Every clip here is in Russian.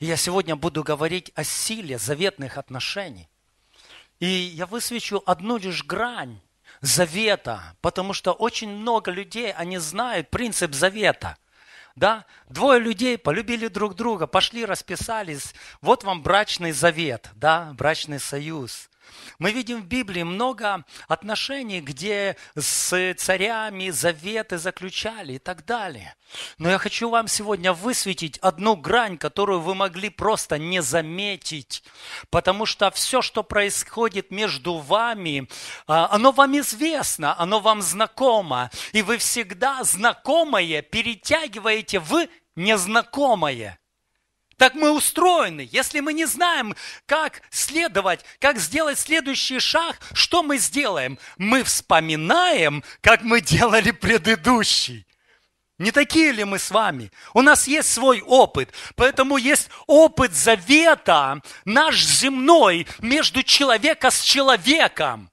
И я сегодня буду говорить о силе заветных отношений. И я высвечу одну лишь грань завета, потому что очень много людей, они знают принцип завета. Да? Двое людей полюбили друг друга, пошли, расписались. Вот вам брачный завет, да? брачный союз. Мы видим в Библии много отношений, где с царями заветы заключали и так далее. Но я хочу вам сегодня высветить одну грань, которую вы могли просто не заметить, потому что все, что происходит между вами, а, оно вам известно, оно вам знакомо, и вы всегда знакомое перетягиваете в незнакомое – так мы устроены. Если мы не знаем, как следовать, как сделать следующий шаг, что мы сделаем? Мы вспоминаем, как мы делали предыдущий. Не такие ли мы с вами? У нас есть свой опыт, поэтому есть опыт завета, наш земной, между человека с человеком.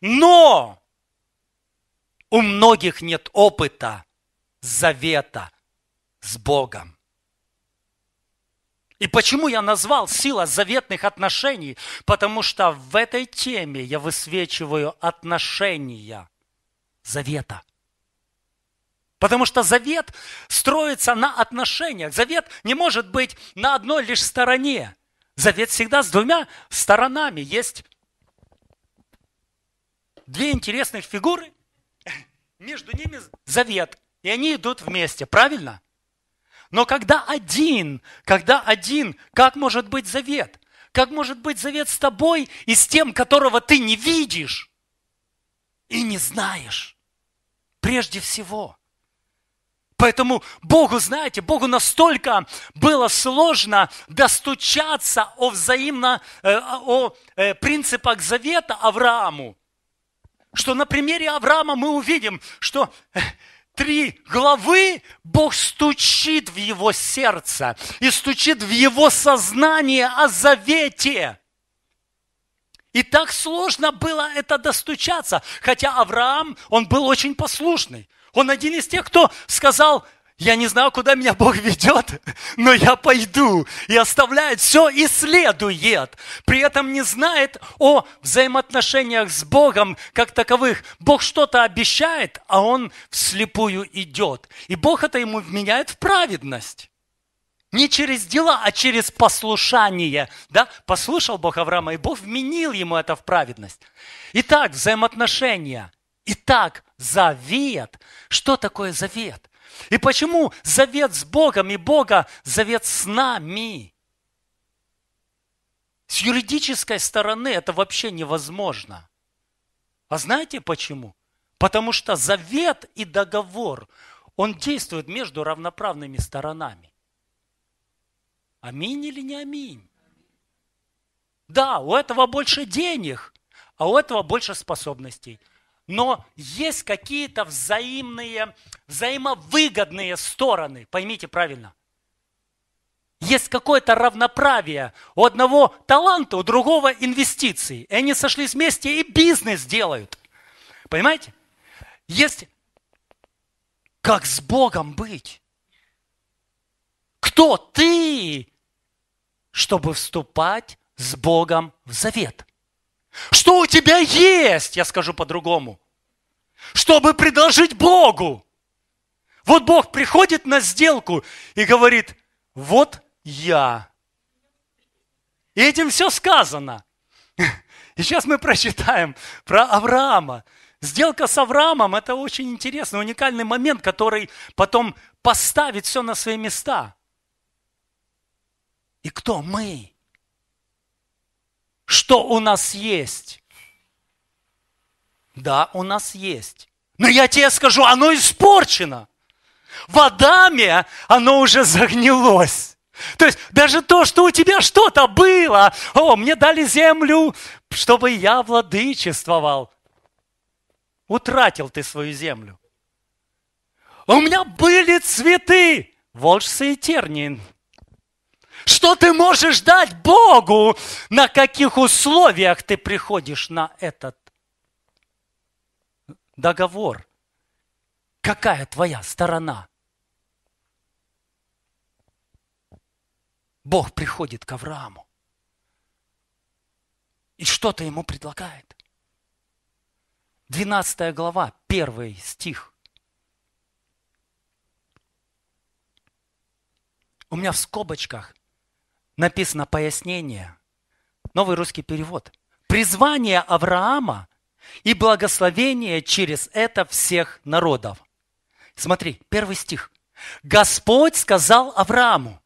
Но у многих нет опыта завета с Богом. И почему я назвал сила заветных отношений? Потому что в этой теме я высвечиваю отношения завета. Потому что завет строится на отношениях. Завет не может быть на одной лишь стороне. Завет всегда с двумя сторонами. Есть две интересных фигуры, между ними завет, и они идут вместе, правильно? Но когда один, когда один, как может быть завет? Как может быть завет с тобой и с тем, которого ты не видишь и не знаешь? Прежде всего. Поэтому Богу, знаете, Богу настолько было сложно достучаться о взаимно, э, о э, принципах завета Аврааму, что на примере Авраама мы увидим, что э, три главы Бог стучит в его сердце и стучит в его сознание о завете. И так сложно было это достучаться, хотя Авраам, он был очень послушный. Он один из тех, кто сказал, я не знал, куда меня Бог ведет, но я пойду. И оставляет все и следует. При этом не знает о взаимоотношениях с Богом как таковых. Бог что-то обещает, а он вслепую идет. И Бог это ему вменяет в праведность. Не через дела, а через послушание. Да? Послушал Бог Авраама, и Бог вменил ему это в праведность. Итак, взаимоотношения. Итак, завет. Что такое завет? И почему завет с Богом и Бога завет с нами? С юридической стороны это вообще невозможно. А знаете почему? Потому что завет и договор, он действует между равноправными сторонами. Аминь или не аминь? Да, у этого больше денег, а у этого больше способностей – но есть какие-то взаимные, взаимовыгодные стороны, поймите правильно. Есть какое-то равноправие. У одного таланта, у другого инвестиции. И они сошлись вместе и бизнес делают. Понимаете? Есть как с Богом быть. Кто ты, чтобы вступать с Богом в завет? Что у тебя есть, я скажу по-другому, чтобы предложить Богу. Вот Бог приходит на сделку и говорит, вот я. И этим все сказано. И сейчас мы прочитаем про Авраама. Сделка с Авраамом – это очень интересный, уникальный момент, который потом поставит все на свои места. И кто мы? что у нас есть. Да, у нас есть. Но я тебе скажу, оно испорчено. В Адаме оно уже загнилось. То есть даже то, что у тебя что-то было, о, мне дали землю, чтобы я владычествовал. Утратил ты свою землю. У меня были цветы. Волжцы и Тернин что ты можешь дать Богу? На каких условиях ты приходишь на этот договор? Какая твоя сторона? Бог приходит к Аврааму и что-то ему предлагает. 12 глава, 1 стих. У меня в скобочках написано пояснение, новый русский перевод. Призвание Авраама и благословение через это всех народов. Смотри, первый стих. Господь сказал Аврааму,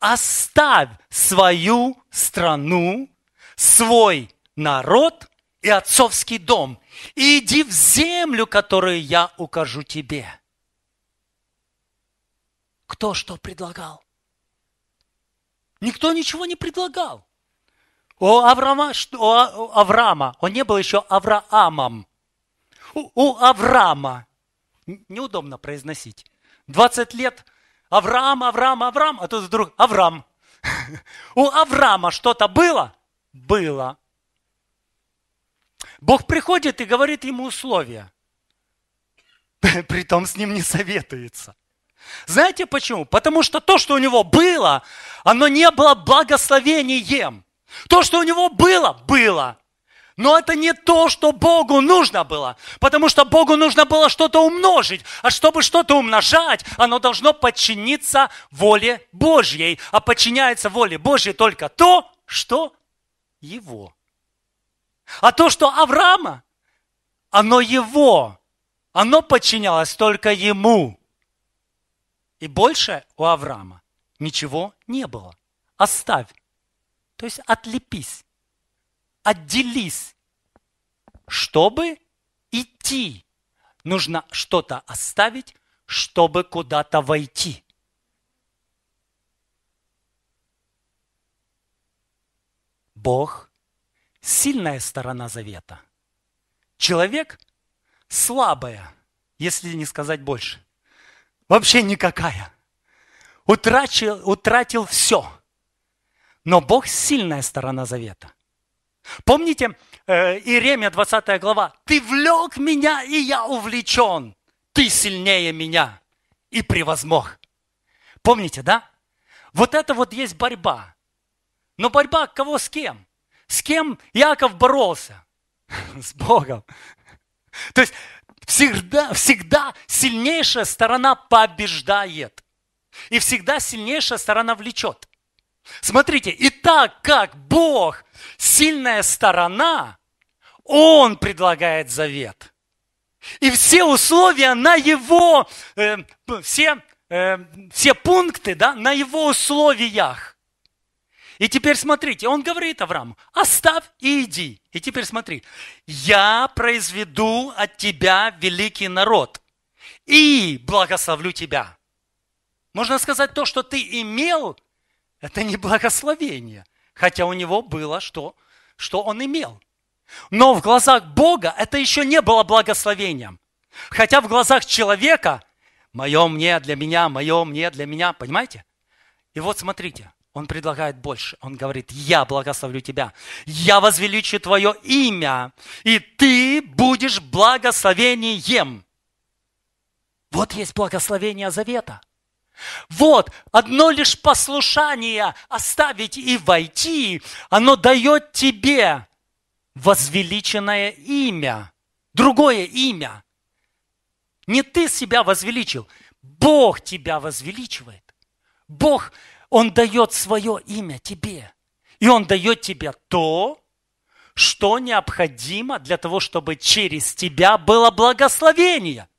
оставь свою страну, свой народ и отцовский дом, и иди в землю, которую я укажу тебе. Кто что предлагал? Никто ничего не предлагал. У Авраама, а, у Авраама он не был еще Авраамом. У, у Авраама. Неудобно произносить. 20 лет Авраам, Авраам, Авраам, а тут вдруг Авраам. У Авраама что-то было? Было. Бог приходит и говорит ему условия. Притом с ним не советуется. Знаете почему? Потому что то, что у него было, оно не было благословением. То, что у него было, было. Но это не то, что Богу нужно было. Потому что Богу нужно было что-то умножить. А чтобы что-то умножать, оно должно подчиниться воле Божьей. А подчиняется воле Божьей только то, что его. А то, что Авраама, оно его. Оно подчинялось только ему. И больше у Авраама ничего не было. Оставь. То есть отлепись, отделись, чтобы идти. Нужно что-то оставить, чтобы куда-то войти. Бог – сильная сторона завета. Человек – слабая, если не сказать больше – Вообще никакая. Утрачил, утратил все. Но Бог сильная сторона завета. Помните э, Иеремия 20 глава? «Ты влек меня, и я увлечен. Ты сильнее меня и превозмог». Помните, да? Вот это вот есть борьба. Но борьба кого с кем? С кем Яков боролся? С Богом. То есть Всегда, всегда сильнейшая сторона побеждает. И всегда сильнейшая сторона влечет. Смотрите, и так как Бог сильная сторона, Он предлагает завет. И все условия на Его, э, все, э, все пункты да, на Его условиях. И теперь смотрите, он говорит Аврааму, оставь и иди. И теперь смотри, я произведу от тебя великий народ и благословлю тебя. Можно сказать, то, что ты имел, это не благословение, хотя у него было что, что он имел. Но в глазах Бога это еще не было благословением. Хотя в глазах человека – мое мне для меня, мое мне для меня, понимаете? И вот смотрите, он предлагает больше. Он говорит, я благословлю тебя, я возвеличу твое имя, и ты будешь благословением. Вот есть благословение завета. Вот одно лишь послушание оставить и войти, оно дает тебе возвеличенное имя, другое имя. Не ты себя возвеличил, Бог тебя возвеличивает. Бог он дает свое имя тебе. И Он дает тебе то, что необходимо для того, чтобы через тебя было благословение.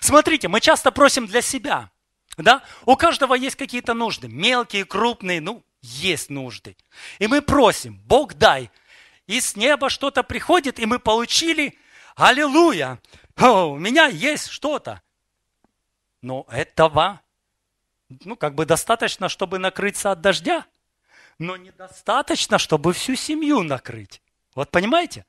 Смотрите, мы часто просим для себя. Да? У каждого есть какие-то нужды, мелкие, крупные, ну, есть нужды. И мы просим, Бог дай. И с неба что-то приходит, и мы получили, аллилуйя, О, у меня есть что-то. Но этого ну, как бы достаточно, чтобы накрыться от дождя, но недостаточно, чтобы всю семью накрыть. Вот понимаете?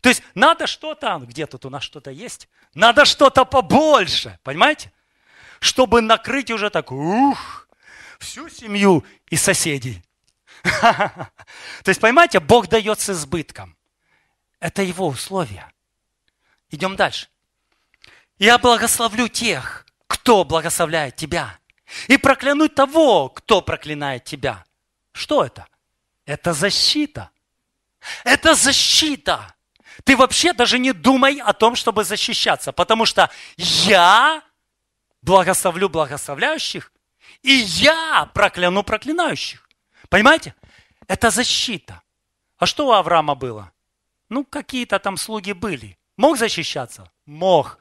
То есть надо что-то, где тут у нас что-то есть, надо что-то побольше, понимаете? Чтобы накрыть уже так, ух, всю семью и соседей. То есть, понимаете, Бог дает с избытком. Это его условия. Идем дальше. Я благословлю тех, кто благословляет тебя, и проклянуть того, кто проклинает тебя. Что это? Это защита. Это защита. Ты вообще даже не думай о том, чтобы защищаться, потому что я благословлю благословляющих, и я прокляну проклинающих. Понимаете? Это защита. А что у Авраама было? Ну, какие-то там слуги были. Мог защищаться? Мог.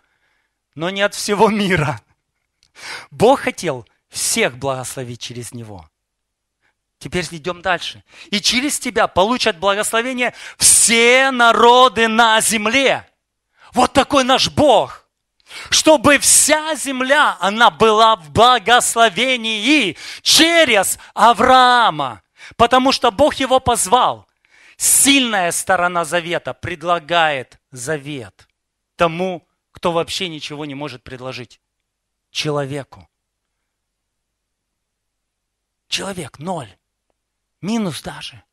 Но не от всего мира. Бог хотел – всех благословить через Него. Теперь идем дальше. И через тебя получат благословение все народы на земле. Вот такой наш Бог. Чтобы вся земля, она была в благословении через Авраама. Потому что Бог его позвал. Сильная сторона завета предлагает завет тому, кто вообще ничего не может предложить. Человеку человек, ноль, минус даже.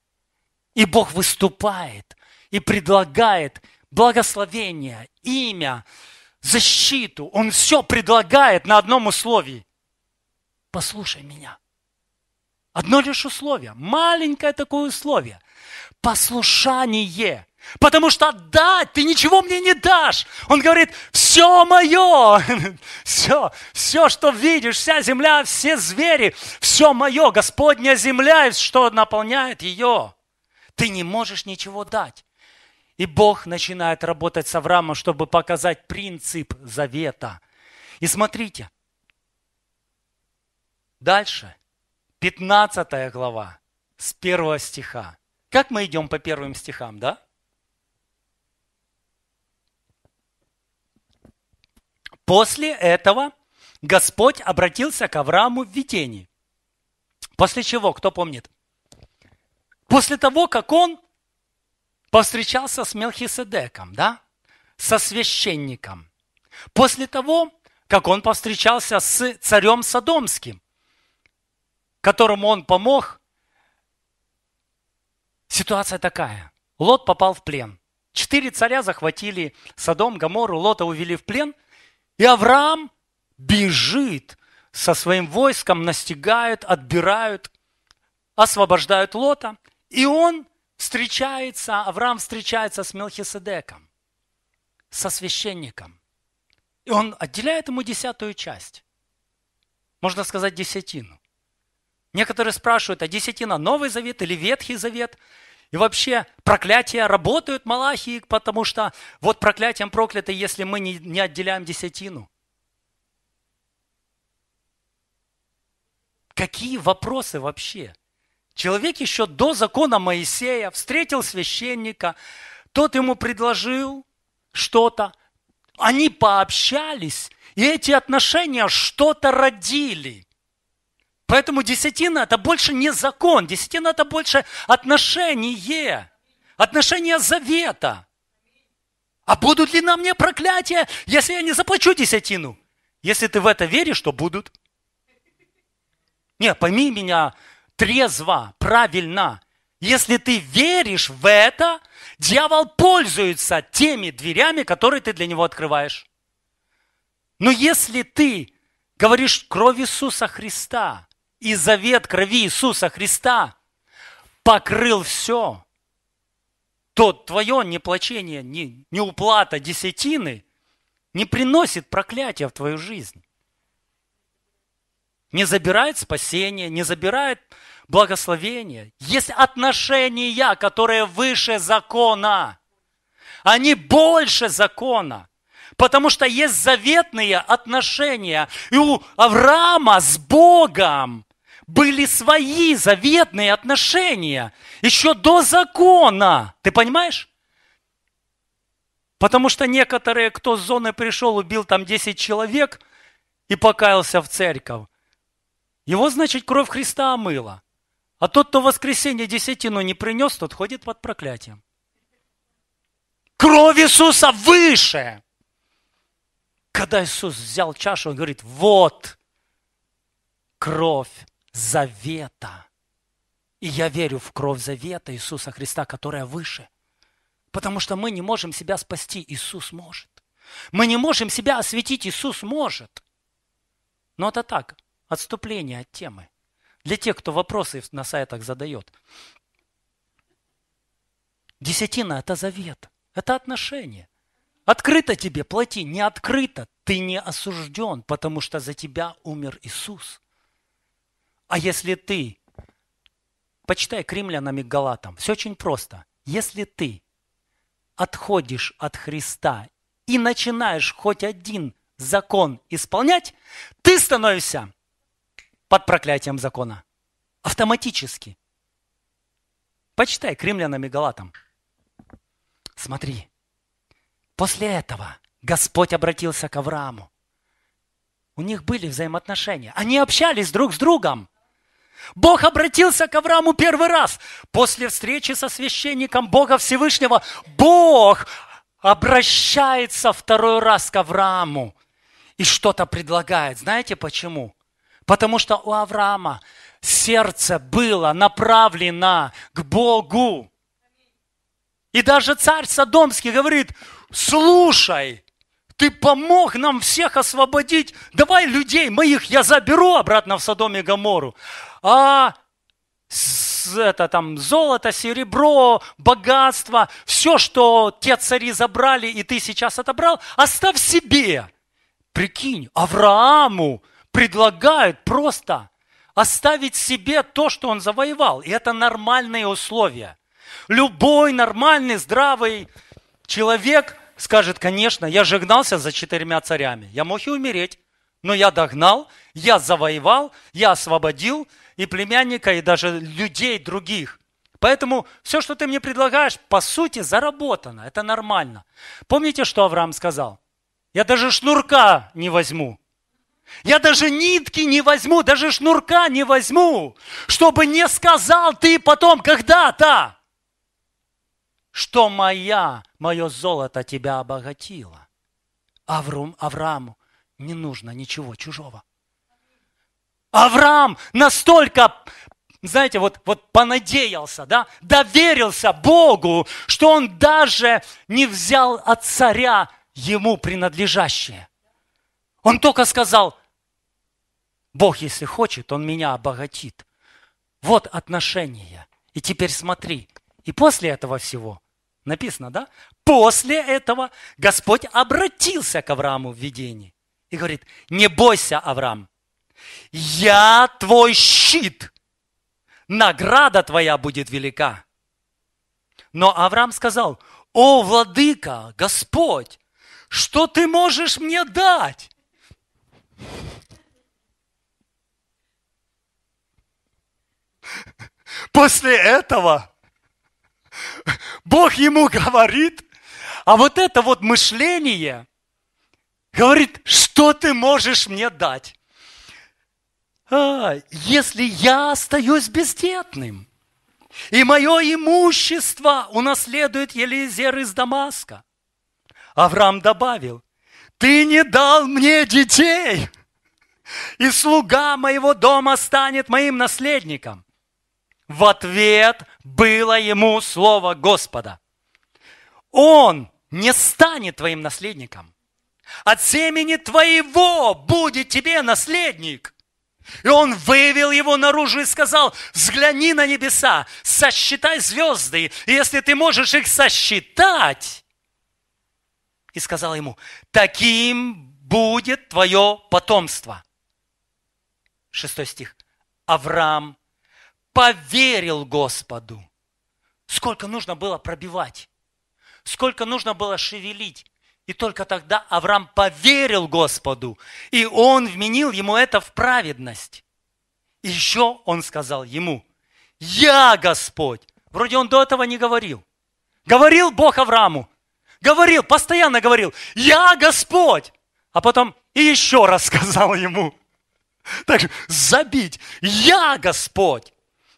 И Бог выступает и предлагает благословение, имя, защиту. Он все предлагает на одном условии. Послушай меня. Одно лишь условие, маленькое такое условие. Послушание – Потому что отдать ты ничего мне не дашь. Он говорит, все мое, все, все, что видишь, вся земля, все звери, все мое, Господня земля, и что наполняет ее. Ты не можешь ничего дать. И Бог начинает работать с Авраамом, чтобы показать принцип завета. И смотрите, дальше, 15 глава, с первого стиха. Как мы идем по первым стихам, да? После этого Господь обратился к Аврааму в видении. После чего, кто помнит? После того, как он повстречался с Мелхиседеком, да? Со священником. После того, как он повстречался с царем Содомским, которому он помог, ситуация такая. Лот попал в плен. Четыре царя захватили Содом, Гамору, Лота увели в плен – и Авраам бежит со своим войском, настигают, отбирают, освобождают Лота. И он встречается, Авраам встречается с Мелхиседеком, со священником. И он отделяет ему десятую часть. Можно сказать, десятину. Некоторые спрашивают, а десятина Новый Завет или Ветхий Завет? И вообще проклятия работают, Малахии, потому что вот проклятием прокляты, если мы не, не отделяем десятину. Какие вопросы вообще? Человек еще до закона Моисея встретил священника, тот ему предложил что-то, они пообщались, и эти отношения что-то родили. Поэтому десятина – это больше не закон, десятина – это больше отношение, отношение завета. А будут ли на мне проклятия, если я не заплачу десятину? Если ты в это веришь, то будут. Не, пойми меня трезво, правильно. Если ты веришь в это, дьявол пользуется теми дверями, которые ты для него открываешь. Но если ты говоришь кровь Иисуса Христа, и завет крови Иисуса Христа покрыл все. То твое неплачение, не, неуплата десятины не приносит проклятия в твою жизнь. Не забирает спасение, не забирает благословение. Есть отношения, которые выше закона. Они больше закона – Потому что есть заветные отношения. И у Авраама с Богом были свои заветные отношения. Еще до закона. Ты понимаешь? Потому что некоторые, кто с зоны пришел, убил там 10 человек и покаялся в церковь. Его, значит, кровь Христа омыла. А тот, кто в воскресенье десятину не принес, тот ходит под проклятием. Кровь Иисуса выше. Когда Иисус взял чашу, Он говорит, вот кровь завета. И я верю в кровь завета Иисуса Христа, которая выше. Потому что мы не можем себя спасти, Иисус может. Мы не можем себя осветить, Иисус может. Но это так, отступление от темы. Для тех, кто вопросы на сайтах задает. Десятина – это завет, это отношение. Открыто тебе плати, не открыто. Ты не осужден, потому что за тебя умер Иисус. А если ты, почитай к римлянам и галатам, все очень просто. Если ты отходишь от Христа и начинаешь хоть один закон исполнять, ты становишься под проклятием закона. Автоматически. Почитай к римлянам и галатам. Смотри, После этого Господь обратился к Аврааму. У них были взаимоотношения. Они общались друг с другом. Бог обратился к Аврааму первый раз. После встречи со священником Бога Всевышнего Бог обращается второй раз к Аврааму и что-то предлагает. Знаете почему? Потому что у Авраама сердце было направлено к Богу. И даже царь Содомский говорит, слушай, ты помог нам всех освободить. Давай людей моих я заберу обратно в Содом и Гамору. А это там золото, серебро, богатство, все, что те цари забрали, и ты сейчас отобрал, оставь себе. Прикинь, Аврааму предлагают просто оставить себе то, что он завоевал. И это нормальные условия. Любой нормальный, здравый человек – скажет, конечно, я же гнался за четырьмя царями, я мог и умереть, но я догнал, я завоевал, я освободил и племянника, и даже людей других. Поэтому все, что ты мне предлагаешь, по сути, заработано. Это нормально. Помните, что Авраам сказал? Я даже шнурка не возьму. Я даже нитки не возьму, даже шнурка не возьму, чтобы не сказал ты потом когда-то что моя, мое золото тебя обогатило. Аврум, Аврааму не нужно ничего чужого. Авраам настолько, знаете, вот, вот понадеялся, да, доверился Богу, что он даже не взял от царя ему принадлежащее. Он только сказал, Бог, если хочет, он меня обогатит. Вот отношения. И теперь смотри, и после этого всего – Написано, да? После этого Господь обратился к Аврааму в видении и говорит, не бойся, Авраам, я твой щит, награда твоя будет велика. Но Авраам сказал, о, владыка, Господь, что ты можешь мне дать? После этого Бог ему говорит, а вот это вот мышление говорит, что ты можешь мне дать, а, если я остаюсь бездетным, и мое имущество унаследует Елизер из Дамаска. Авраам добавил, ты не дал мне детей, и слуга моего дома станет моим наследником. В ответ было ему слово Господа. Он не станет твоим наследником. От семени твоего будет тебе наследник. И он вывел его наружу и сказал, взгляни на небеса, сосчитай звезды, и если ты можешь их сосчитать. И сказал ему, таким будет твое потомство. Шестой стих. Авраам поверил Господу. Сколько нужно было пробивать, сколько нужно было шевелить. И только тогда Авраам поверил Господу, и он вменил ему это в праведность. И еще он сказал ему, «Я Господь». Вроде он до этого не говорил. Говорил Бог Аврааму, говорил, постоянно говорил, «Я Господь». А потом и еще раз сказал ему, так забить, «Я Господь»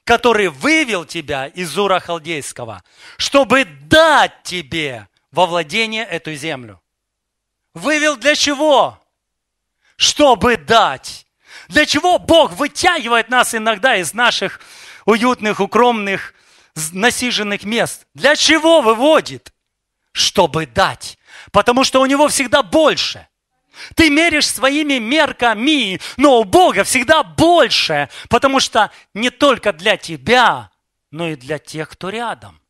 который вывел тебя из Ура Халдейского, чтобы дать тебе во владение эту землю. Вывел для чего? Чтобы дать. Для чего Бог вытягивает нас иногда из наших уютных, укромных, насиженных мест? Для чего выводит? Чтобы дать. Потому что у него всегда больше – ты меришь своими мерками, но у Бога всегда больше, потому что не только для тебя, но и для тех, кто рядом.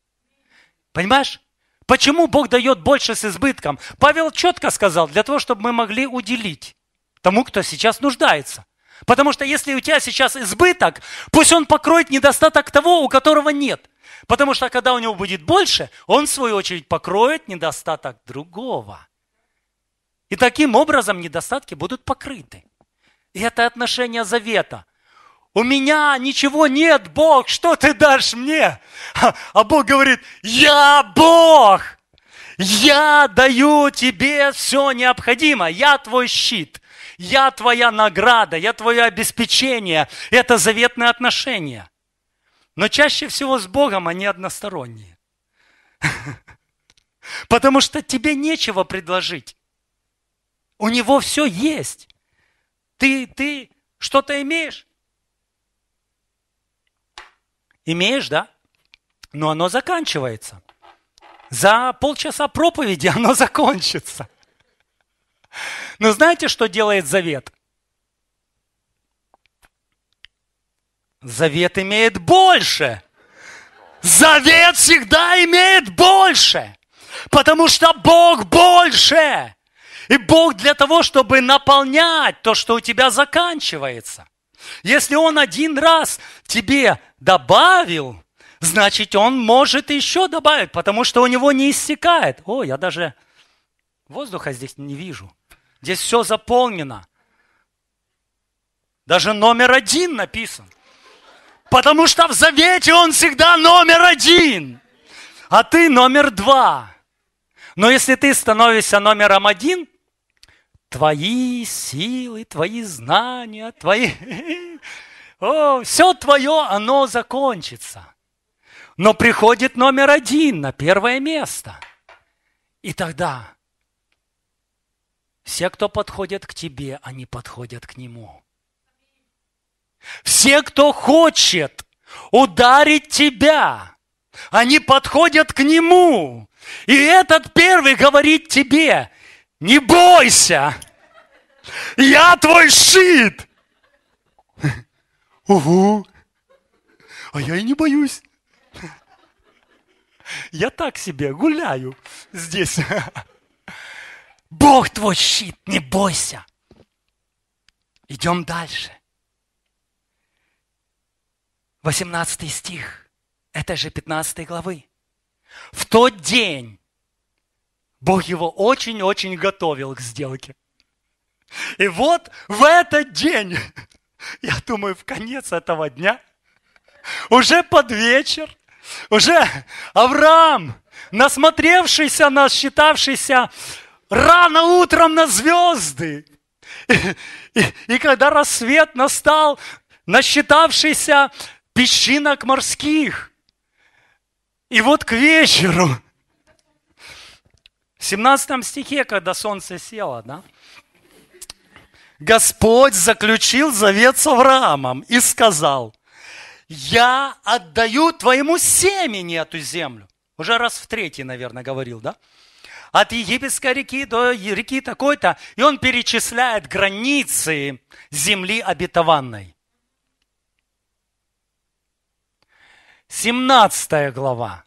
Понимаешь? Почему Бог дает больше с избытком? Павел четко сказал, для того, чтобы мы могли уделить тому, кто сейчас нуждается. Потому что если у тебя сейчас избыток, пусть он покроет недостаток того, у которого нет. Потому что когда у него будет больше, он в свою очередь покроет недостаток другого. И таким образом недостатки будут покрыты. И это отношение завета. У меня ничего нет, Бог, что ты дашь мне? А Бог говорит, я Бог, я даю тебе все необходимое, я твой щит, я твоя награда, я твое обеспечение. Это заветные отношения. Но чаще всего с Богом они односторонние. Потому что тебе нечего предложить. У него все есть. Ты, ты что-то имеешь? Имеешь, да? Но оно заканчивается. За полчаса проповеди оно закончится. Но знаете, что делает завет? Завет имеет больше. Завет всегда имеет больше. Потому что Бог больше. И Бог для того, чтобы наполнять то, что у тебя заканчивается. Если Он один раз тебе добавил, значит, Он может еще добавить, потому что у Него не иссякает. О, я даже воздуха здесь не вижу. Здесь все заполнено. Даже номер один написан. Потому что в завете он всегда номер один, а ты номер два. Но если ты становишься номером один, Твои силы, твои знания, твои... О, все твое, оно закончится. Но приходит номер один на первое место. И тогда все, кто подходят к тебе, они подходят к нему. Все, кто хочет ударить тебя, они подходят к нему. И этот первый говорит тебе, не бойся, я твой щит. Угу. А я и не боюсь. Я так себе гуляю здесь. Бог твой щит, не бойся. Идем дальше. 18 стих, это же 15 главы. В тот день Бог его очень-очень готовил к сделке. И вот в этот день, я думаю, в конец этого дня, уже под вечер, уже Авраам, насмотревшийся, насчитавшийся рано утром на звезды, и, и, и когда рассвет настал, насчитавшийся песчинок морских. И вот к вечеру в 17 стихе, когда солнце село, да? Господь заключил завет с Авраамом и сказал, я отдаю твоему семени эту землю. Уже раз в третий, наверное, говорил, да? От египетской реки до реки такой-то. И он перечисляет границы земли обетованной. 17 глава.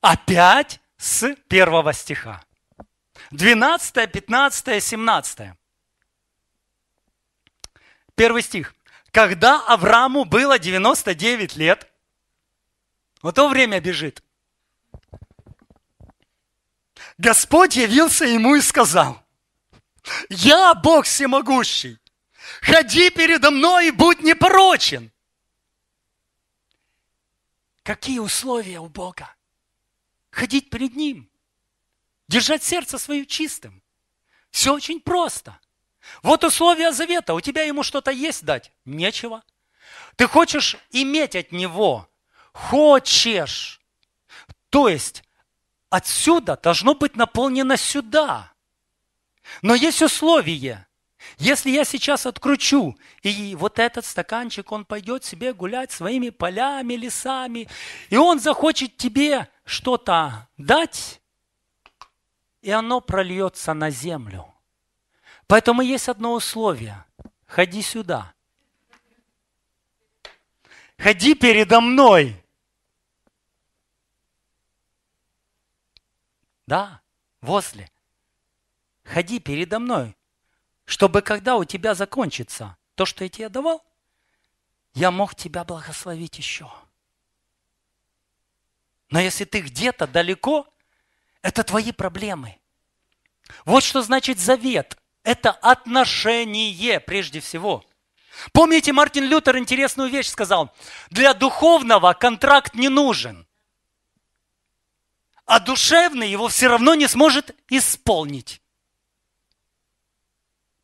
Опять с первого стиха. 12, 15, 17. Первый стих. Когда Аврааму было 99 лет, вот то время бежит. Господь явился ему и сказал, «Я Бог всемогущий, ходи передо мной и будь непорочен». Какие условия у Бога? Ходить перед Ним. Держать сердце свое чистым. Все очень просто. Вот условия завета. У тебя ему что-то есть дать? Нечего. Ты хочешь иметь от него? Хочешь. То есть отсюда должно быть наполнено сюда. Но есть условие. Если я сейчас откручу, и вот этот стаканчик, он пойдет себе гулять своими полями, лесами, и он захочет тебе что-то дать, и оно прольется на землю. Поэтому есть одно условие. Ходи сюда. Ходи передо мной. Да, возле. Ходи передо мной, чтобы когда у тебя закончится то, что я тебе давал, я мог тебя благословить еще. Но если ты где-то далеко, это твои проблемы. Вот что значит завет. Это отношение прежде всего. Помните, Мартин Лютер интересную вещь сказал. Для духовного контракт не нужен. А душевный его все равно не сможет исполнить.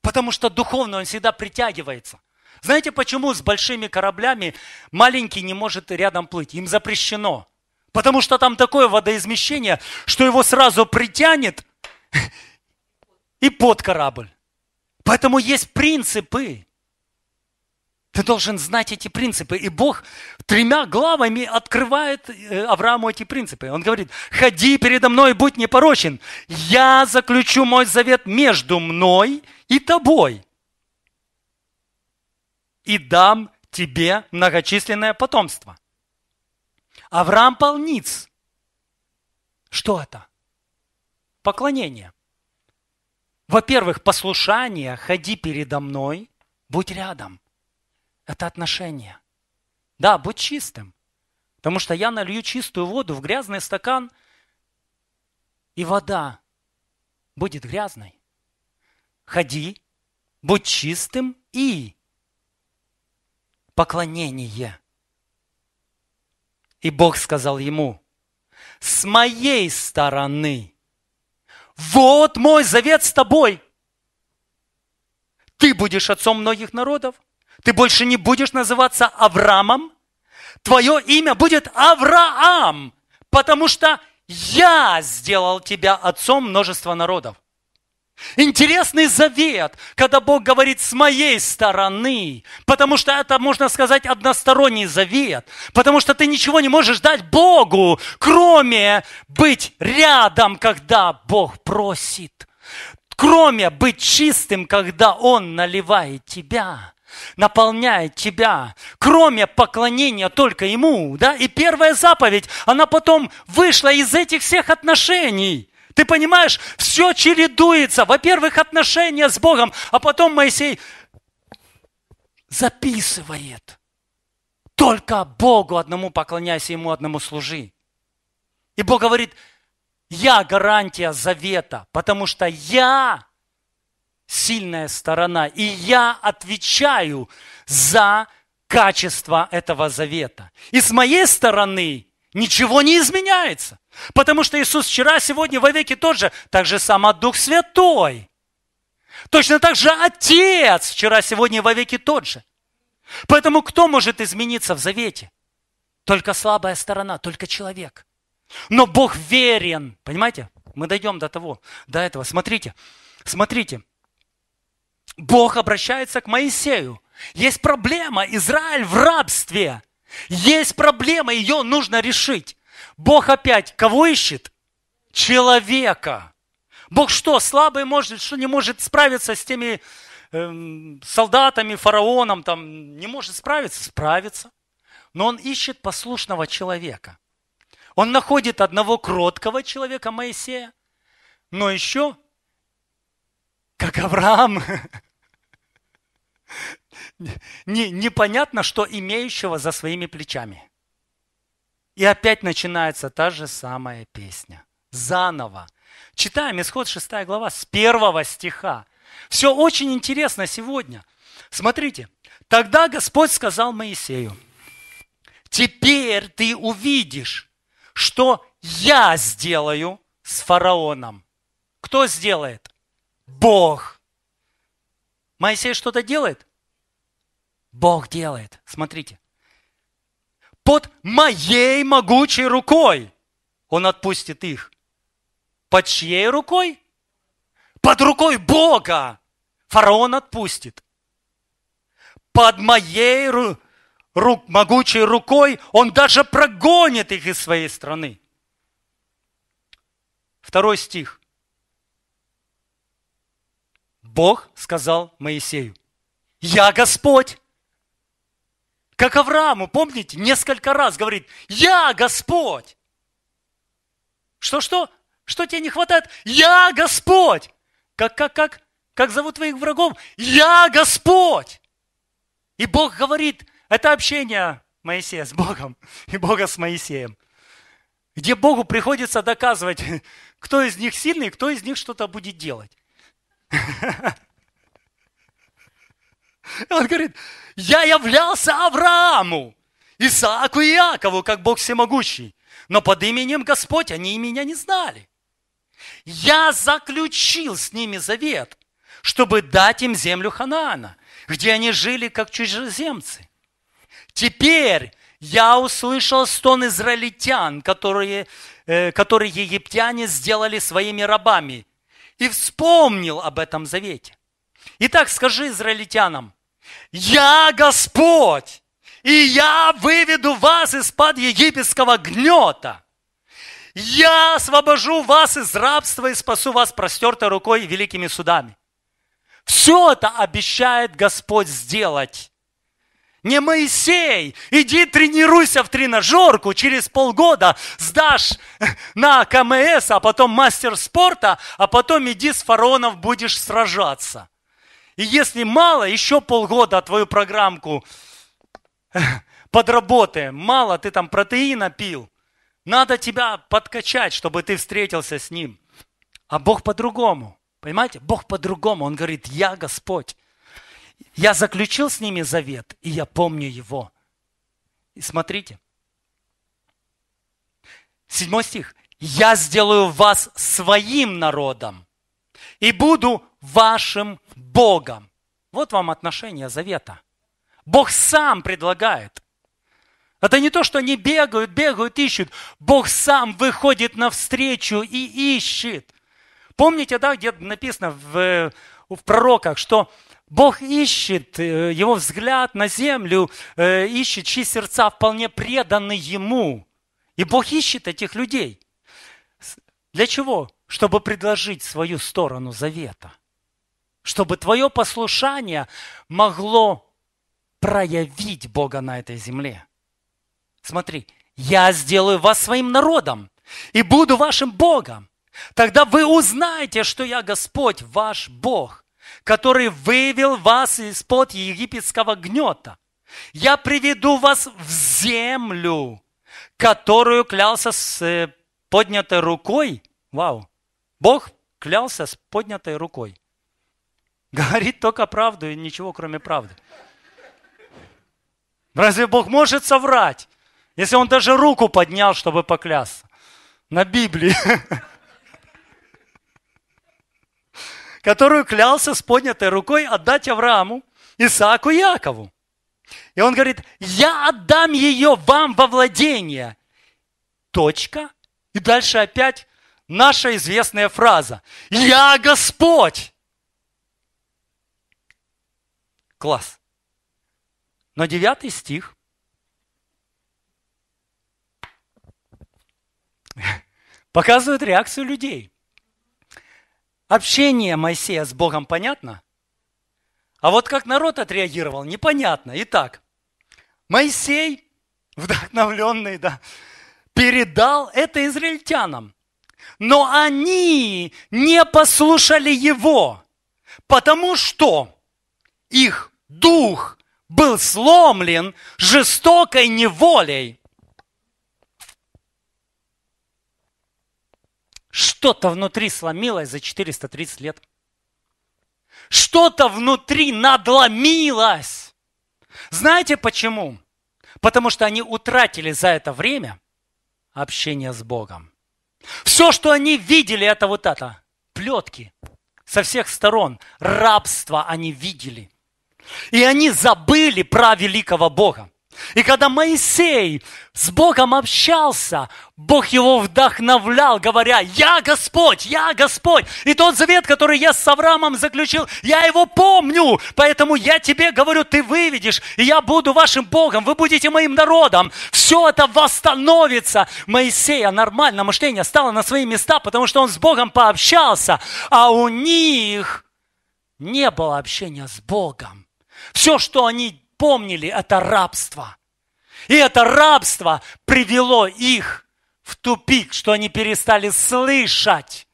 Потому что духовно он всегда притягивается. Знаете, почему с большими кораблями маленький не может рядом плыть? Им запрещено – Потому что там такое водоизмещение, что его сразу притянет и под корабль. Поэтому есть принципы. Ты должен знать эти принципы. И Бог тремя главами открывает э, Аврааму эти принципы. Он говорит, ходи передо мной и будь непорочен. Я заключу мой завет между мной и тобой. И дам тебе многочисленное потомство. Авраам полниц. Что это? Поклонение. Во-первых, послушание, ходи передо мной, будь рядом. Это отношение. Да, будь чистым. Потому что я налью чистую воду в грязный стакан, и вода будет грязной. Ходи, будь чистым и поклонение – и Бог сказал ему, с моей стороны, вот мой завет с тобой. Ты будешь отцом многих народов, ты больше не будешь называться Авраамом, твое имя будет Авраам, потому что я сделал тебя отцом множества народов. Интересный завет, когда Бог говорит с моей стороны, потому что это, можно сказать, односторонний завет, потому что ты ничего не можешь дать Богу, кроме быть рядом, когда Бог просит, кроме быть чистым, когда Он наливает тебя наполняет тебя, кроме поклонения только Ему, да, и первая заповедь, она потом вышла из этих всех отношений – ты понимаешь, все чередуется. Во-первых, отношения с Богом, а потом Моисей записывает. Только Богу одному поклоняйся, Ему одному служи. И Бог говорит, я гарантия завета, потому что я сильная сторона, и я отвечаю за качество этого завета. И с моей стороны ничего не изменяется. Потому что Иисус вчера, сегодня, во веки тот же, так же сам от а Дух Святой. Точно так же Отец вчера, сегодня, во веки тот же. Поэтому кто может измениться в завете? Только слабая сторона, только человек. Но Бог верен. Понимаете? Мы дойдем до того, до этого. Смотрите, смотрите. Бог обращается к Моисею. Есть проблема, Израиль в рабстве. Есть проблема, ее нужно решить. Бог опять кого ищет? Человека. Бог что, слабый может, что не может справиться с теми э, солдатами, фараоном, там, не может справиться? Справится. Но он ищет послушного человека. Он находит одного кроткого человека, Моисея, но еще, как Авраам, непонятно, что имеющего за своими плечами – и опять начинается та же самая песня. Заново. Читаем исход 6 глава с первого стиха. Все очень интересно сегодня. Смотрите, тогда Господь сказал Моисею, теперь ты увидишь, что я сделаю с фараоном. Кто сделает? Бог. Моисей что-то делает? Бог делает. Смотрите под моей могучей рукой Он отпустит их. Под чьей рукой? Под рукой Бога фараон отпустит. Под моей ру, рук, могучей рукой он даже прогонит их из своей страны. Второй стих. Бог сказал Моисею, «Я Господь, как Аврааму, помните, несколько раз говорит, я Господь. Что-что? Что тебе не хватает? Я Господь. Как, как, как? Как зовут твоих врагов? Я Господь. И Бог говорит, это общение Моисея с Богом и Бога с Моисеем, где Богу приходится доказывать, кто из них сильный, кто из них что-то будет делать. Он говорит, я являлся Аврааму, Исааку и Иакову, как Бог всемогущий, но под именем Господь они и меня не знали. Я заключил с ними завет, чтобы дать им землю Ханаана, где они жили как чужеземцы. Теперь я услышал стон израильтян, которые, э, которые египтяне сделали своими рабами, и вспомнил об этом завете. Итак, скажи израильтянам, я Господь, и я выведу вас из-под египетского гнета. Я освобожу вас из рабства и спасу вас простертой рукой и великими судами. Все это обещает Господь сделать. Не Моисей, иди тренируйся в тренажерку, через полгода сдашь на КМС, а потом мастер спорта, а потом иди с фараонов будешь сражаться. И если мало, еще полгода твою программку подработаем. Мало ты там протеина пил. Надо тебя подкачать, чтобы ты встретился с ним. А Бог по-другому. Понимаете? Бог по-другому. Он говорит, я Господь. Я заключил с ними завет, и я помню его. И смотрите. Седьмой стих. Я сделаю вас своим народом и буду вашим Богом. Вот вам отношение завета. Бог сам предлагает. Это не то, что они бегают, бегают, ищут. Бог сам выходит навстречу и ищет. Помните, да, где написано в, э, в пророках, что Бог ищет э, его взгляд на землю, э, ищет чьи сердца вполне преданы Ему. И Бог ищет этих людей. Для чего? Чтобы предложить свою сторону завета – чтобы твое послушание могло проявить Бога на этой земле. Смотри, я сделаю вас своим народом и буду вашим Богом. Тогда вы узнаете, что я Господь, ваш Бог, который вывел вас из-под египетского гнета. Я приведу вас в землю, которую клялся с э, поднятой рукой. Вау! Бог клялся с поднятой рукой. Говорит только правду и ничего, кроме правды. Разве Бог может соврать, если Он даже руку поднял, чтобы поклясться? На Библии. Которую клялся с поднятой рукой отдать Аврааму, Исааку и Якову. И он говорит, я отдам ее вам во владение. Точка. И дальше опять наша известная фраза. Я Господь. Класс. Но девятый стих показывает реакцию людей. Общение Моисея с Богом понятно, а вот как народ отреагировал, непонятно. Итак, Моисей, вдохновленный, да, передал это израильтянам, но они не послушали его, потому что их дух был сломлен жестокой неволей. Что-то внутри сломилось за 430 лет. Что-то внутри надломилось. Знаете почему? Потому что они утратили за это время общение с Богом. Все, что они видели, это вот это. Плетки со всех сторон. Рабство они видели. И они забыли про великого Бога. И когда Моисей с Богом общался, Бог его вдохновлял, говоря, «Я Господь, я Господь, и тот завет, который я с Авраамом заключил, я его помню, поэтому я тебе говорю, ты выведешь, и я буду вашим Богом, вы будете моим народом». Все это восстановится. Моисея а нормальное мышление стало на свои места, потому что он с Богом пообщался, а у них не было общения с Богом. Все, что они помнили, это рабство. И это рабство привело их в тупик, что они перестали слышать.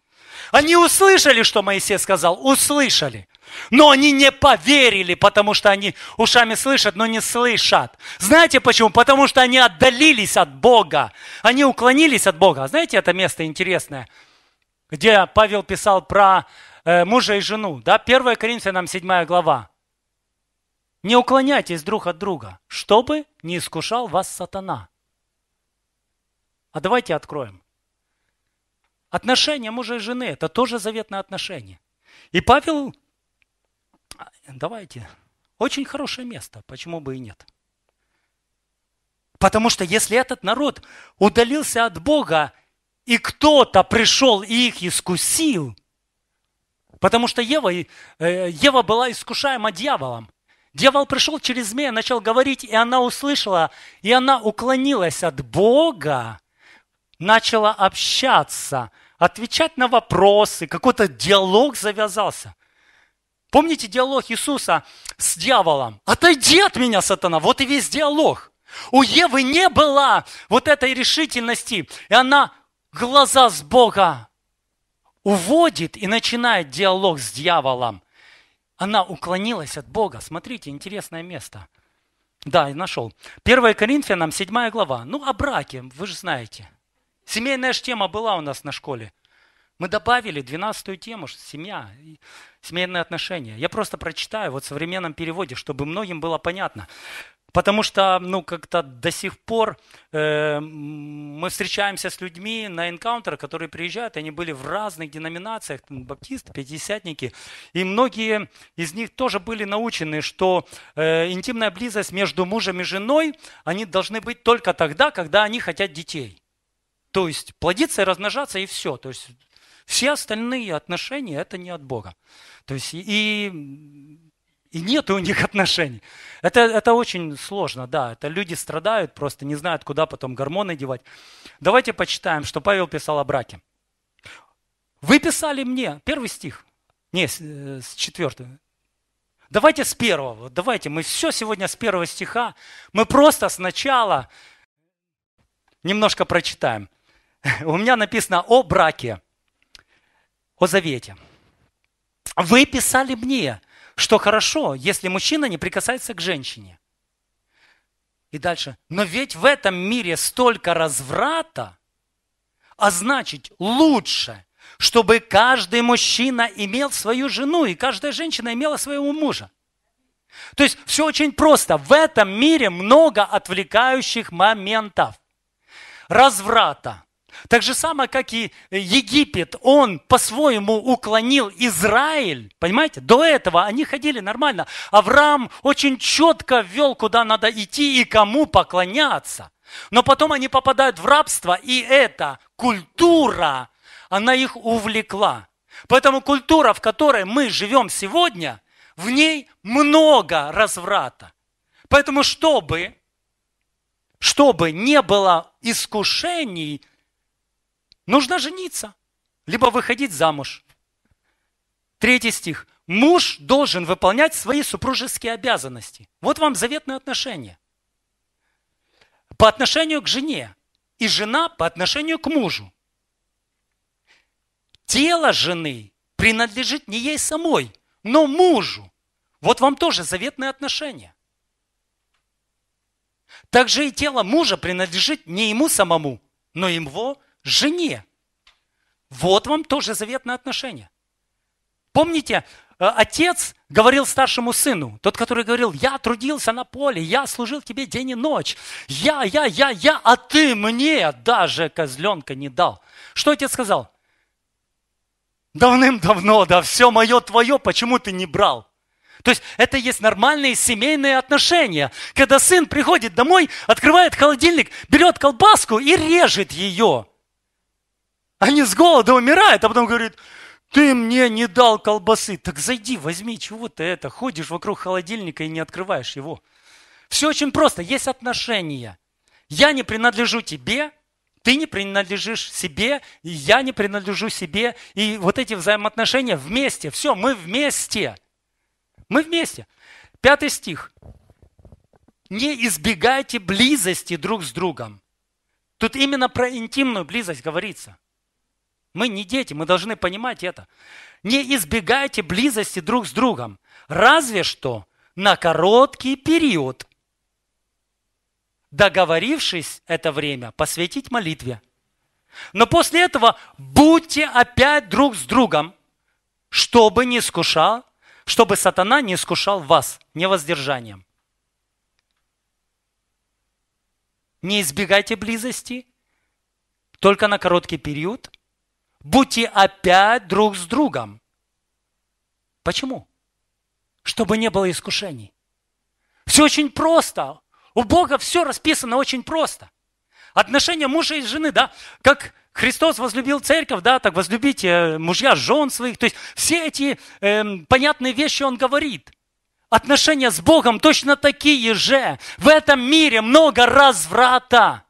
Они услышали, что Моисей сказал, услышали. Но они не поверили, потому что они ушами слышат, но не слышат. Знаете почему? Потому что они отдалились от Бога. Они уклонились от Бога. Знаете, это место интересное, где Павел писал про э, мужа и жену. Да? 1 Коринфянам 7 глава. Не уклоняйтесь друг от друга, чтобы не искушал вас сатана. А давайте откроем. Отношения мужа и жены – это тоже заветное отношение. И Павел, а, давайте, очень хорошее место, почему бы и нет. Потому что если этот народ удалился от Бога, и кто-то пришел и их искусил, потому что Ева, э, Ева была искушаема дьяволом – Дьявол пришел через змея, начал говорить, и она услышала, и она уклонилась от Бога, начала общаться, отвечать на вопросы, какой-то диалог завязался. Помните диалог Иисуса с дьяволом? «Отойди от меня, сатана!» Вот и весь диалог. У Евы не было вот этой решительности, и она глаза с Бога уводит и начинает диалог с дьяволом – она уклонилась от Бога. Смотрите, интересное место. Да, и нашел. 1 Коринфянам, 7 глава. Ну, о браке, вы же знаете. Семейная же тема была у нас на школе. Мы добавили 12 тему, что семья, семейные отношения. Я просто прочитаю вот в современном переводе, чтобы многим было понятно. Потому что, ну, как-то до сих пор э, мы встречаемся с людьми на энкаунтерах, которые приезжают, они были в разных деноминациях, баптисты, пятидесятники, и многие из них тоже были научены, что э, интимная близость между мужем и женой, они должны быть только тогда, когда они хотят детей. То есть плодиться и размножаться, и все. То есть все остальные отношения – это не от Бога. То есть и, и и нет у них отношений. Это, это очень сложно, да. Это люди страдают, просто не знают, куда потом гормоны девать. Давайте почитаем, что Павел писал о браке. Вы писали мне, первый стих, не, с, э, с четвертого. Давайте с первого, давайте, мы все сегодня с первого стиха, мы просто сначала немножко прочитаем. У меня написано о браке, о завете. Вы писали мне, что хорошо, если мужчина не прикасается к женщине. И дальше. Но ведь в этом мире столько разврата, а значит лучше, чтобы каждый мужчина имел свою жену и каждая женщина имела своего мужа. То есть все очень просто. В этом мире много отвлекающих моментов. Разврата, так же самое, как и Египет, он по-своему уклонил Израиль. Понимаете? До этого они ходили нормально. Авраам очень четко ввел, куда надо идти и кому поклоняться. Но потом они попадают в рабство, и эта культура, она их увлекла. Поэтому культура, в которой мы живем сегодня, в ней много разврата. Поэтому чтобы чтобы не было искушений Нужно жениться, либо выходить замуж. Третий стих. Муж должен выполнять свои супружеские обязанности. Вот вам заветное отношение. По отношению к жене и жена по отношению к мужу. Тело жены принадлежит не ей самой, но мужу. Вот вам тоже заветное отношение. Также и тело мужа принадлежит не ему самому, но его жене. Вот вам тоже заветное отношение. Помните, э, отец говорил старшему сыну, тот, который говорил, я трудился на поле, я служил тебе день и ночь, я, я, я, я, а ты мне даже козленка не дал. Что отец сказал? Давным-давно, да, все мое твое, почему ты не брал? То есть это есть нормальные семейные отношения. Когда сын приходит домой, открывает холодильник, берет колбаску и режет ее. Они с голода умирают, а потом говорят, ты мне не дал колбасы. Так зайди, возьми, чего ты это? Ходишь вокруг холодильника и не открываешь его. Все очень просто. Есть отношения. Я не принадлежу тебе, ты не принадлежишь себе, и я не принадлежу себе. И вот эти взаимоотношения вместе. Все, мы вместе. Мы вместе. Пятый стих. Не избегайте близости друг с другом. Тут именно про интимную близость говорится – мы не дети, мы должны понимать это. Не избегайте близости друг с другом, разве что на короткий период, договорившись это время посвятить молитве. Но после этого будьте опять друг с другом, чтобы не искушал, чтобы сатана не искушал вас невоздержанием. Не избегайте близости только на короткий период – будьте опять друг с другом. Почему? Чтобы не было искушений. Все очень просто. У Бога все расписано очень просто. Отношения мужа и жены, да, как Христос возлюбил церковь, да, так возлюбите э, мужья, жен своих. То есть все эти э, понятные вещи он говорит. Отношения с Богом точно такие же. В этом мире много разврата.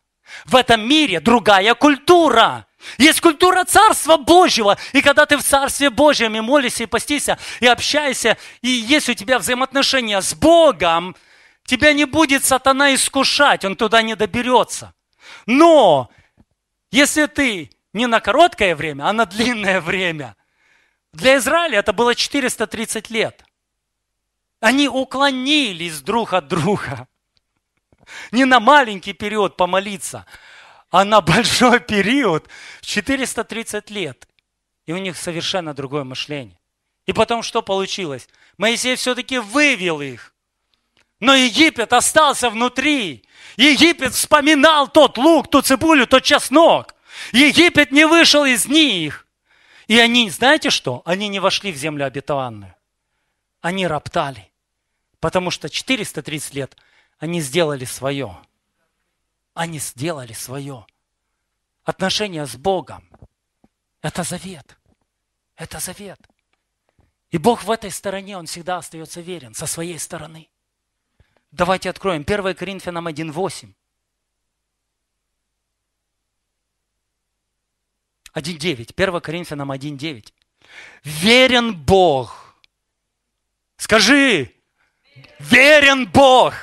В этом мире другая культура. Есть культура Царства Божьего. И когда ты в Царстве Божьем и молишься, и постишься, и общаешься, и есть у тебя взаимоотношения с Богом, тебя не будет сатана искушать, он туда не доберется. Но если ты не на короткое время, а на длинное время, для Израиля это было 430 лет. Они уклонились друг от друга. Не на маленький период помолиться – а на большой период в 430 лет. И у них совершенно другое мышление. И потом что получилось? Моисей все-таки вывел их. Но Египет остался внутри. Египет вспоминал тот лук, ту цибулю, тот чеснок. Египет не вышел из них. И они, знаете что? Они не вошли в землю обетованную. Они роптали. Потому что 430 лет они сделали свое – они сделали свое. Отношения с Богом – это завет. Это завет. И Бог в этой стороне, Он всегда остается верен со своей стороны. Давайте откроем 1 Коринфянам 1.8. 1.9. 1 Коринфянам 1.9. Верен Бог. Скажи, верен Бог.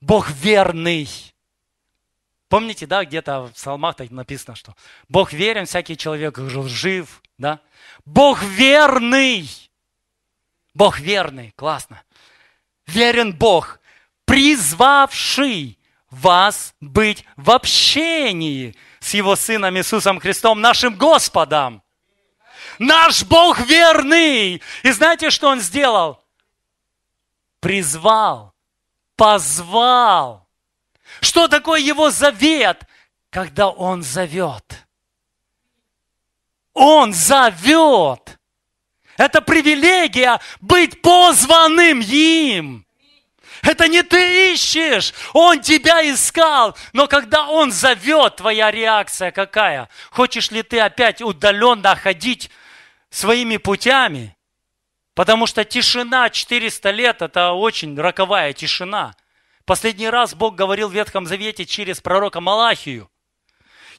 Бог верный. Помните, да, где-то в псалмах так написано, что Бог верен, всякий человек жив, да? Бог верный! Бог верный, классно. Верен Бог, призвавший вас быть в общении с Его Сыном Иисусом Христом, нашим Господом. Наш Бог верный! И знаете, что Он сделал? Призвал, позвал что такое его завет, когда он зовет? Он зовет. Это привилегия быть позванным им. Это не ты ищешь, он тебя искал. Но когда он зовет, твоя реакция какая? Хочешь ли ты опять удаленно ходить своими путями? Потому что тишина 400 лет – это очень роковая тишина – Последний раз Бог говорил в Ветхом Завете через пророка Малахию.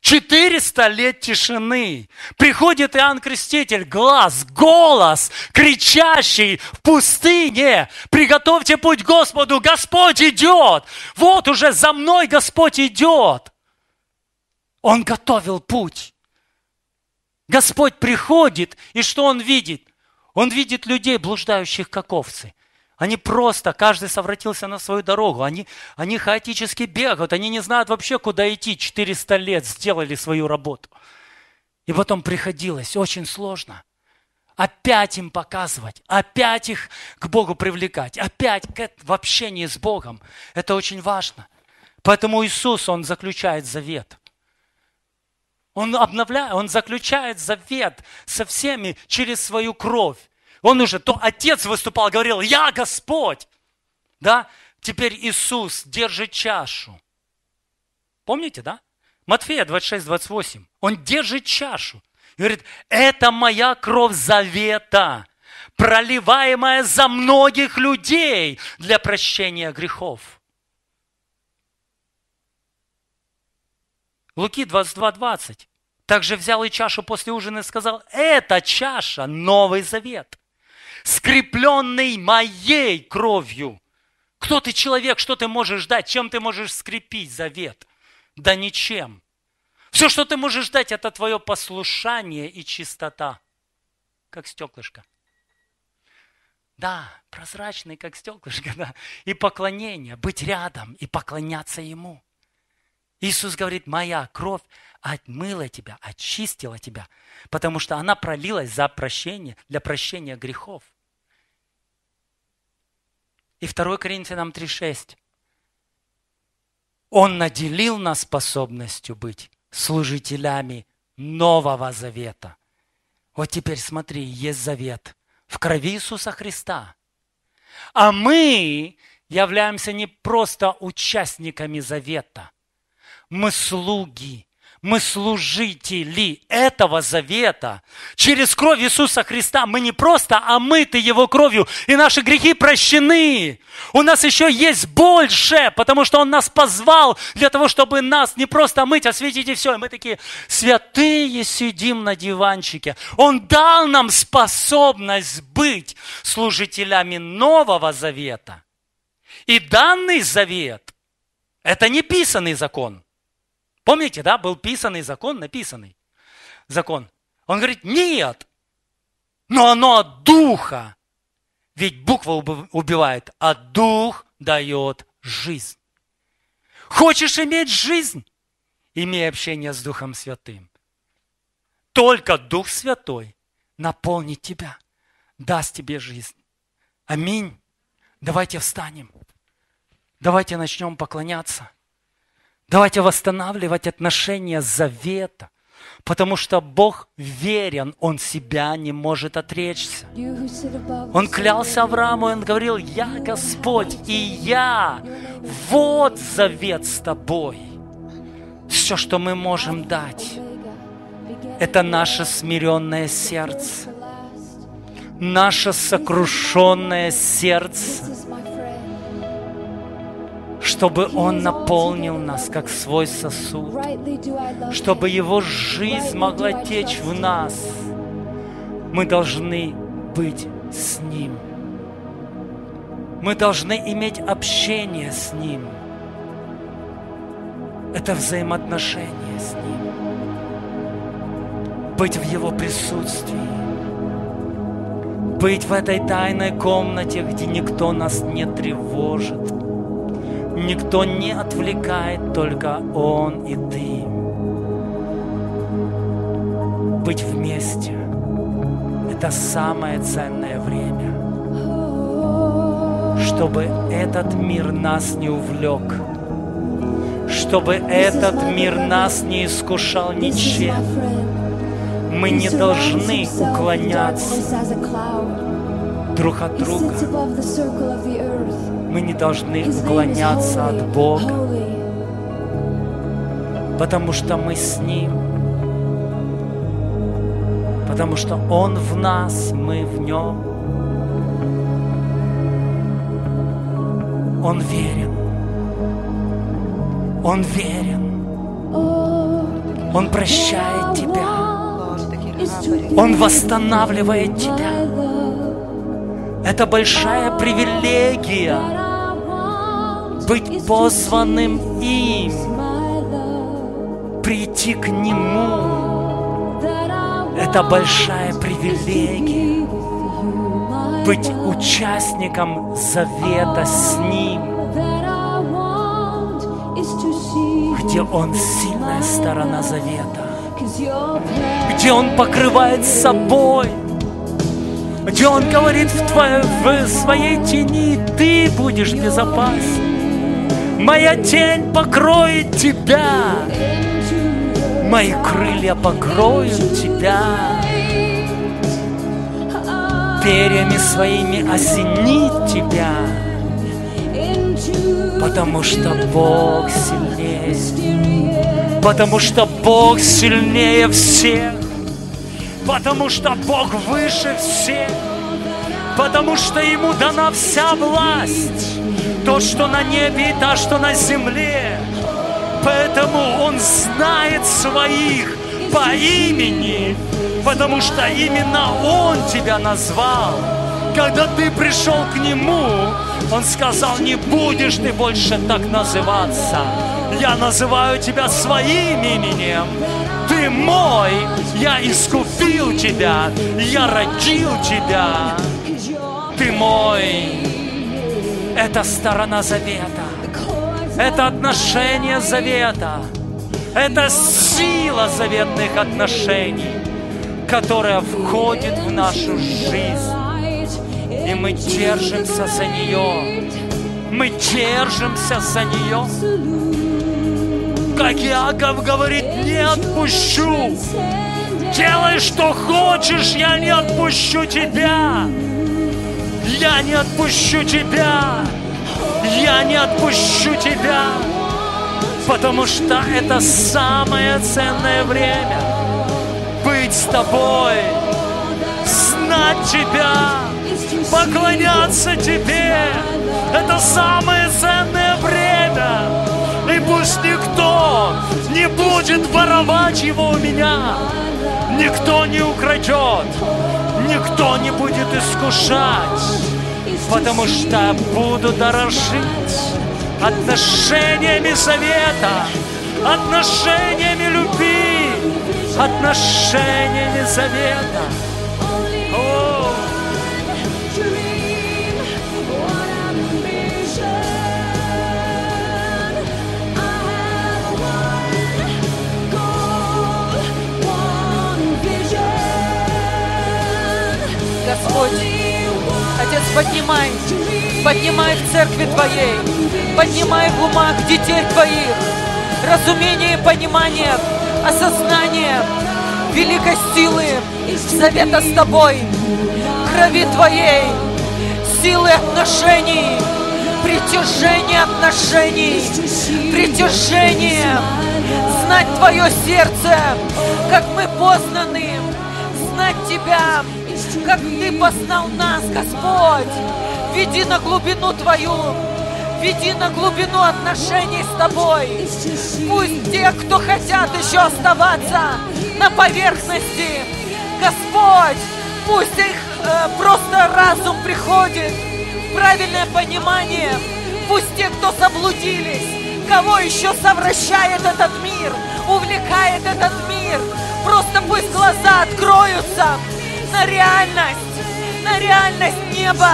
400 лет тишины. Приходит Иоанн Креститель, глаз, голос, кричащий в пустыне. Приготовьте путь Господу, Господь идет. Вот уже за мной Господь идет. Он готовил путь. Господь приходит, и что Он видит? Он видит людей, блуждающих как овцы. Они просто, каждый совратился на свою дорогу, они, они хаотически бегают, они не знают вообще, куда идти. 400 лет сделали свою работу. И потом приходилось, очень сложно. Опять им показывать, опять их к Богу привлекать, опять в общении с Богом. Это очень важно. Поэтому Иисус, Он заключает завет. Он обновляет, Он заключает завет со всеми через свою кровь. Он уже, то отец выступал, говорил, я Господь. Да? Теперь Иисус держит чашу. Помните, да? Матфея 26, 28. Он держит чашу. И говорит, это моя кровь завета, проливаемая за многих людей для прощения грехов. Луки 22, 20. Также взял и чашу после ужина и сказал, это чаша, Новый Завет, скрепленный моей кровью. Кто ты человек, что ты можешь дать, чем ты можешь скрепить завет? Да ничем. Все, что ты можешь дать, это твое послушание и чистота, как стеклышко. Да, прозрачный, как стеклышко, да. И поклонение, быть рядом и поклоняться Ему. Иисус говорит, моя кровь отмыла тебя, очистила тебя, потому что она пролилась за прощение, для прощения грехов. И 2 Коринфянам 3,6. Он наделил нас способностью быть служителями Нового Завета. Вот теперь смотри, есть завет в крови Иисуса Христа. А мы являемся не просто участниками завета – мы слуги, мы служители этого завета. Через кровь Иисуса Христа мы не просто омыты Его кровью, и наши грехи прощены. У нас еще есть больше, потому что Он нас позвал для того, чтобы нас не просто омыть, а светить и все. И мы такие святые сидим на диванчике. Он дал нам способность быть служителями Нового Завета. И данный завет – это не писанный закон – Помните, да, был писанный закон, написанный закон. Он говорит, нет, но оно от духа. Ведь буква убивает, а дух дает жизнь. Хочешь иметь жизнь? Имей общение с Духом Святым. Только Дух Святой наполнит тебя, даст тебе жизнь. Аминь. Давайте встанем. Давайте начнем поклоняться. Давайте восстанавливать отношения завета, потому что Бог верен, Он себя не может отречься. Он клялся Аврааму, и Он говорил, «Я Господь, и я, вот завет с тобой». Все, что мы можем дать, это наше смиренное сердце, наше сокрушенное сердце, чтобы Он наполнил нас, как свой сосуд, чтобы Его жизнь могла течь в нас. Мы должны быть с Ним. Мы должны иметь общение с Ним. Это взаимоотношение с Ним. Быть в Его присутствии. Быть в этой тайной комнате, где никто нас не тревожит, никто не отвлекает, только Он и ты. Быть вместе – это самое ценное время, чтобы этот мир нас не увлек, чтобы этот мир нас не искушал ничем. Мы не должны уклоняться друг от друга мы не должны уклоняться от Бога, потому что мы с Ним, потому что Он в нас, мы в Нем. Он верен. Он верен. Он прощает тебя. Он восстанавливает тебя. Это большая привилегия быть позванным им, прийти к Нему. Это большая привилегия быть участником завета с Ним, где Он сильная сторона завета, где Он покрывает собой, где Он говорит в, твоей, в своей тени, ты будешь безопасен. Моя тень покроет тебя. Мои крылья покроют тебя. Перьями своими осенит тебя. Потому что Бог сильнее. Потому что Бог сильнее всех. Потому что Бог выше всех. Потому что Ему дана вся власть то, что на небе и то, что на земле. Поэтому Он знает своих по имени, потому что именно Он тебя назвал. Когда ты пришел к Нему, Он сказал, не будешь ты больше так называться. Я называю тебя своим именем. Ты мой, я искупил тебя, я родил тебя. Ты мой. Это сторона завета. Это отношение завета. Это сила заветных отношений, которая входит в нашу жизнь. И мы держимся за нее. Мы держимся за нее. Как Иаков говорит, не отпущу. Делай, что хочешь, я не отпущу тебя. Я не отпущу тебя! Я не отпущу тебя! Потому что это самое ценное время. Быть с тобой, знать тебя, поклоняться тебе. Это самое ценное время. И пусть никто не будет воровать его у меня. Никто не украдет, никто не будет искушать, потому что буду дорожить отношениями завета, отношениями любви, отношениями завета. Господь. Отец, поднимай, поднимай в церкви Твоей, поднимай в умах детей Твоих разумение и понимание, осознание великой силы завета с Тобой, крови Твоей, силы отношений, притяжение отношений, притяжение, знать Твое сердце, как мы познаны, знать Тебя, как Ты познал нас, Господь. Веди на глубину Твою, веди на глубину отношений с Тобой. Пусть те, кто хотят еще оставаться на поверхности, Господь, пусть их э, просто разум приходит, правильное понимание. Пусть те, кто заблудились, кого еще совращает этот мир, увлекает этот мир, просто пусть глаза откроются, на реальность, на реальность неба,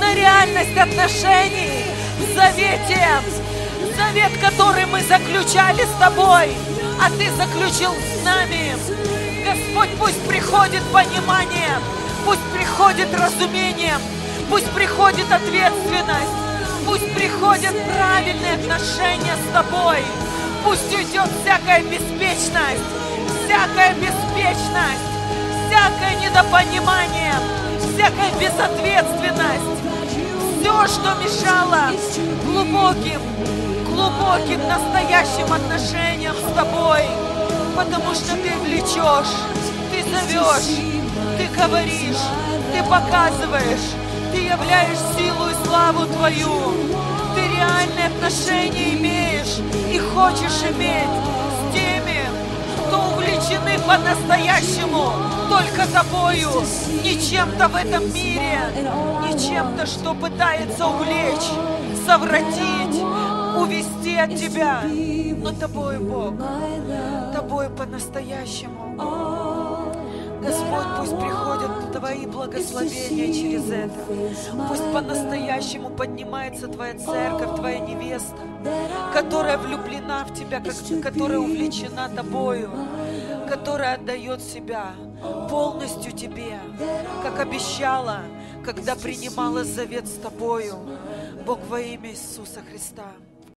на реальность отношений в завете, завет, который мы заключали с тобой, а ты заключил с нами. Господь, пусть приходит понимание, пусть приходит разумение, пусть приходит ответственность, пусть приходят правильные отношения с тобой, пусть уйдет всякая беспечность, всякая беспечность, всякое недопонимание, всякая безответственность, все, что мешало глубоким, глубоким настоящим отношениям с тобой, потому что ты влечешь, ты зовешь, ты говоришь, ты показываешь, ты являешь силу и славу твою, ты реальные отношения имеешь и хочешь иметь увлечены по-настоящему только тобою, не чем-то в этом мире, не чем-то, что пытается увлечь, совратить, увести от тебя, но тобой, Бог, тобой по-настоящему. Господь, пусть приходят Твои благословения через это. Пусть по-настоящему поднимается Твоя церковь, Твоя невеста, которая влюблена в Тебя, которая увлечена Тобою которая отдает себя полностью Тебе, как обещала, когда принимала завет с Тобою. Бог во имя Иисуса Христа.